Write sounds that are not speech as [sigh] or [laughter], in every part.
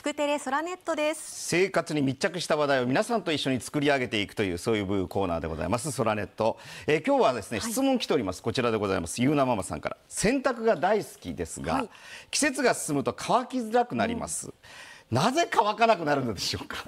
福テレソラネットです生活に密着した話題を皆さんと一緒に作り上げていくというそういうコーナーでございますソラネット、えー、今日はですね、質問来ておりますこちらでございますゆうなママさんから洗濯が大好きですが、はい、季節が進むと乾きづらくなります、うん、なぜ乾かなくなるのでしょうか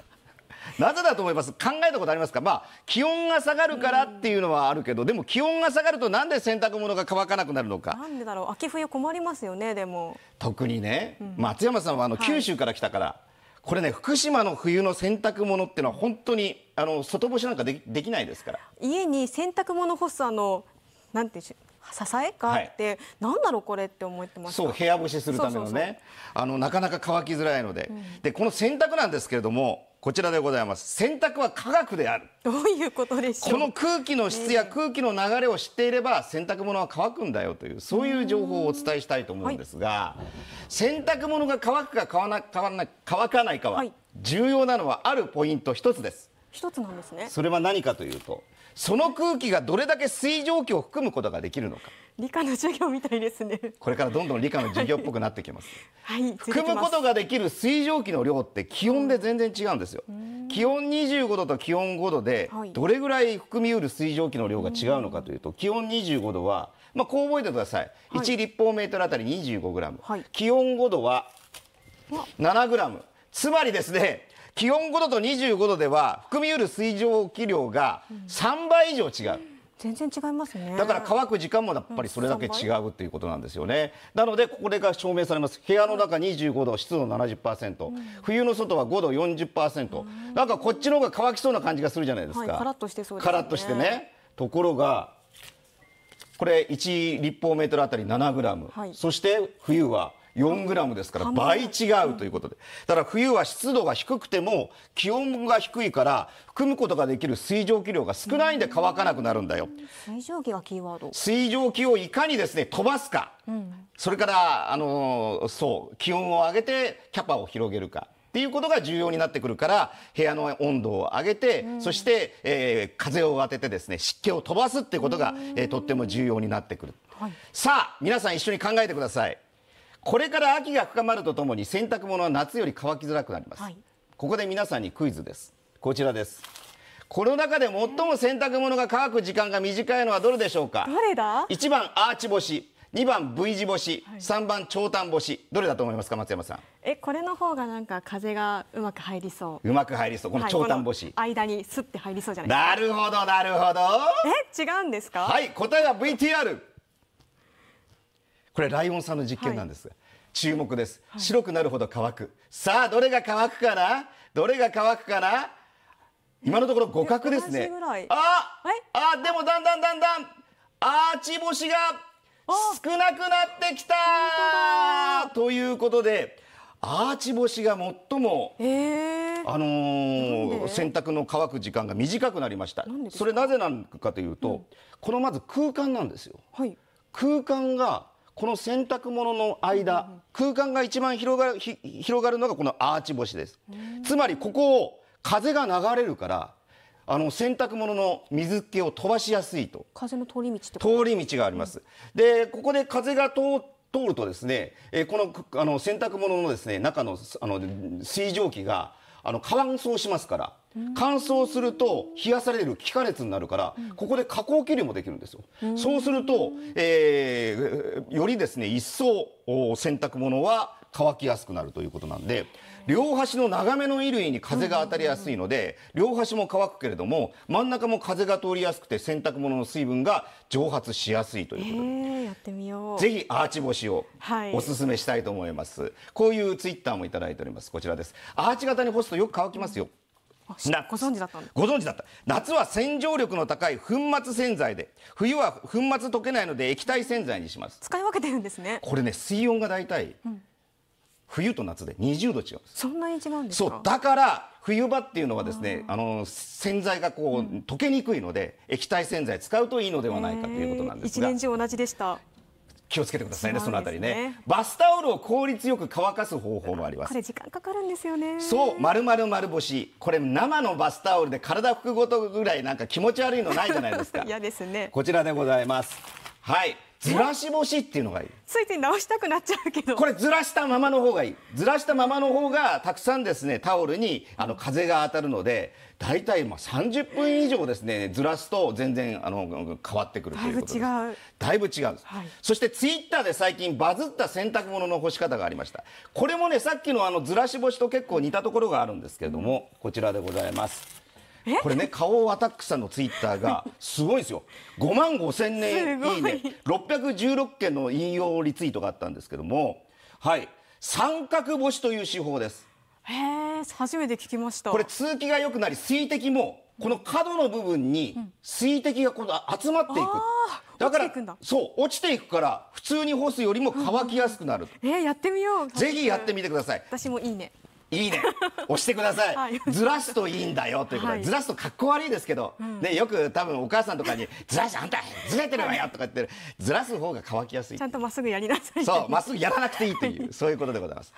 なぜだと思います考えたことありますかまあ気温が下がるからっていうのはあるけど、でも気温が下がるとなんで洗濯物が乾かなくなるのかなんでだろう秋冬困りますよねでも特にね、松山さんはあの九州から来たから、はい、これね福島の冬の洗濯物ってのは本当にあの外干しなんかできできないですから家に洗濯物干すあのなんていう支えかって、な、は、ん、い、だろうこれって思ってますそう部屋干しするためのねあのなかなか乾きづらいので、うん、でこの洗濯なんですけれどもこちらでございます洗濯は科学であるどういうことでしょうこの空気の質や空気の流れを知っていれば洗濯物は乾くんだよというそういう情報をお伝えしたいと思うんですが、はい、洗濯物が乾くか乾かないかは重要なのはあるポイント一つです一つなんですねそれは何かというとその空気がどれだけ水蒸気を含むことができるのか理科の授業みたいですねこれからどんどん理科の授業っぽくなってきます、はい、含むことができる水蒸気の量って気温で全然違うんですよ、うん、気温25度と気温5度でどれぐらい含みうる水蒸気の量が違うのかというと、気温25度はまあこう覚えてください、はい、1立方メートルあたり25グラム、気温5度は7グラムつまりですね気温5度と25度では含みうる水蒸気量が3倍以上違う。全然違いますねだから乾く時間もやっぱりそれだけ違うということなんですよね、なのでこれが証明されます部屋の中25度湿度70%、うん、冬の外は5度40%、うん、なんかこっちの方が乾きそうな感じがするじゃないですか、はい、カラッとしてそうですねカラッとしてねところがこれ1立方メートルあたり7グラム、はい、そして冬は 4g ですから倍違うということでただ冬は湿度が低くても気温が低いから含むことができる水蒸気量が少ないんで乾かなくなるんだよ水蒸気がキーワード水蒸気をいかにですね飛ばすか、それからあのそう気温を上げてキャパを広げるかっていうことが重要になってくるから部屋の温度を上げて、うん、そして、えー、風を当ててですね湿気を飛ばすっていうことが、えー、とっても重要になってくる、はい、さあ皆さん一緒に考えてくださいこれから秋が深まるとともに洗濯物は夏より乾きづらくなります、はい、ここで皆さんにクイズですこちらですこの中で最も洗濯物が乾く時間が短いのはどれでしょうか誰だ1番アーチ干し2番 V 字干し、はい、3番長短干しどれだと思いますか松山さんえこれの方がなんか風がうまく入りそううまく入りそうこの長短干し、はい、間にスッて入りそうじゃないなるほどなるほどえ違うんですかはい答えは VTR これライオンさんの実験なんです、はい、注目です、はい、白くなるほど乾くさあどれが乾くかなどれが乾くかな今のところ互角ですねああでもだんだんだんだんアーチ星が少なくなってきたということでアーチ星が最も、えー、あのー、洗濯の乾く時間が短くなりましたそれなぜなのかというと、うん、このまず空間なんですよ、はい、空間がこの洗濯物の間、空間が一番広がる広がるのがこのアーチ星です。つまりここを風が流れるからあの洗濯物の水気を飛ばしやすいと風の通り道通り道があります、うん、でここで風が通通るとですね、えこのあの洗濯物のですね中のあの水蒸気があの乾燥しますから、乾燥すると冷やされる気化熱になるから、ここで加工切りもできるんですよ、うん、そうすると、えー、よりですね一層洗濯物は乾きやすくなるということなんで両端の長めの衣類に風が当たりやすいので両端も乾くけれども真ん中も風が通りやすくて洗濯物の水分が蒸発しやすいということやってみようぜひアーチ干しをおすすめしたいと思います、はい、こういうツイッターもいただいておりますこちらですアーチ型に干すとよく乾きますよ、ご存知だったご存知だった夏は洗浄力の高い粉末洗剤で冬は粉末溶けないので液体洗剤にします使い分けてるんですねこれね水温が大体、うん冬と夏で20度違うんですそんなに違うんですかそうだから冬場っていうのはですねあの洗剤がこう、溶けにくいので液体洗剤使うといいのではないかということなんですが一年中同じでした気をつけてくださいね、ね、そのあたりねバスタオルを効率よく乾かす方法もありますこれ時間かかるんですよねそう丸々丸干しこれ生のバスタオルで体拭くごとぐらいなんか気持ち悪いのないじゃないですか [laughs] 嫌ですねこちらでございますはいずらし干しっていうのがいいついつい直したくなっちゃうけどこれずらしたままの方がいいずらしたままの方がたくさんですねタオルにあの風が当たるのでだいたいまあ三十分以上ですねずらすと全然あの変わってくるということですだいぶ違うだいぶ違うんです、はい、そしてツイッターで最近バズった洗濯物の干し方がありましたこれもねさっきのあのずらし干しと結構似たところがあるんですけれども、こちらでございますこれね、花王アタックさんのツイッターがすごいですよ、5万5千年いいね、616件の引用リツイートがあったんですけども、はい、三角星という手法です。へえ、初めて聞きました。これ通気が良くなり、水滴もこの角の部分に水滴がこの集まっていく。だからそう落ちていくから普通に干すよりも乾きやすくなる。うん、えー、やってみよう。ぜひやってみてください。私もいいね。いいね、押してください、はい、ずらすといいんだよということで、ずらすとかっこ悪いですけど、ね、うん、よく多分お母さんとかに、ずらし、あんた、ずれてるわよとか言ってる、ずらす方が乾きやすい。ちゃんとまっすぐやりなさい。そう、まっすぐやらなくていいという、そういうことでございます。